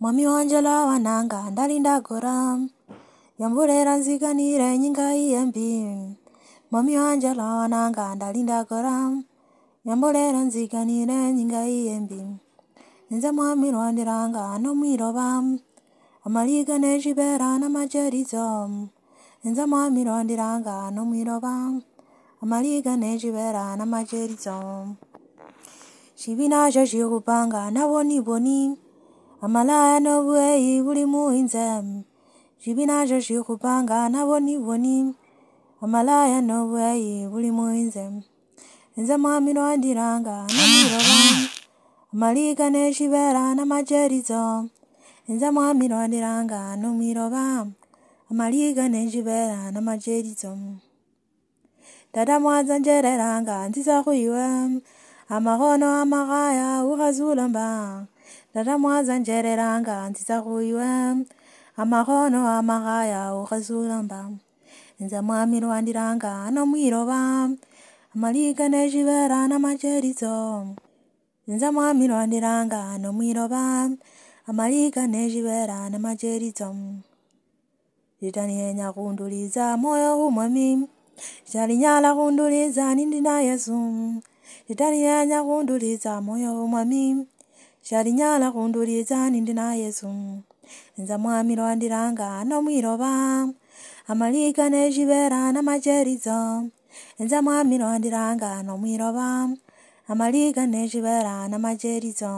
mwamiwanjelo wananga ndali ndagora yambulera nziganire nyinga iyembi mwamiwanjelo wananga ndali ndagora yambulera nziganire nyinga iyembi nze mwamirwandiranga nomwiroba amaliga nejibera namajerizo nze mwamirwandiranga nomwiroba amaliga nejibera namajerizo cibinajo jiukupanga naboniboni boni. Amalaya n'obuweyi buli mu inzem. Jibinaje na naboni boni. Amalaya n'obuweyi buli mu inzem. Nze mwami nondiranga namuloba. Amaliga n'ekibera n'amagerizo. Nze mwami nondiranga nomiroba. Amaliga n'ekibera n'amagerizo. Dada mwaza njereranga nziza kuyiwe. Amahono amaraya urazulamba. Naramwaza njereranga nziza khuiwe, amakhono amakhaya okhasulamba, nza mwamilwandiranga ano mwiloba, amalika neshivera namacheriso. Nza mwamilwandiranga ano mwiloba, amalika namacheritso. namacheriso. yenya khunduliza moyo khumwami, shalinyala khunduliza nindi na yesu, yenya khunduliza moyo khumwami. shalinyala khundulidzani ndi na yesu nza mwamilwa ndilanga nomwiloba amalika neshivera na macheridzo nza mwamilwa ndilanga nomwiloba amalika neshivera na macheridzo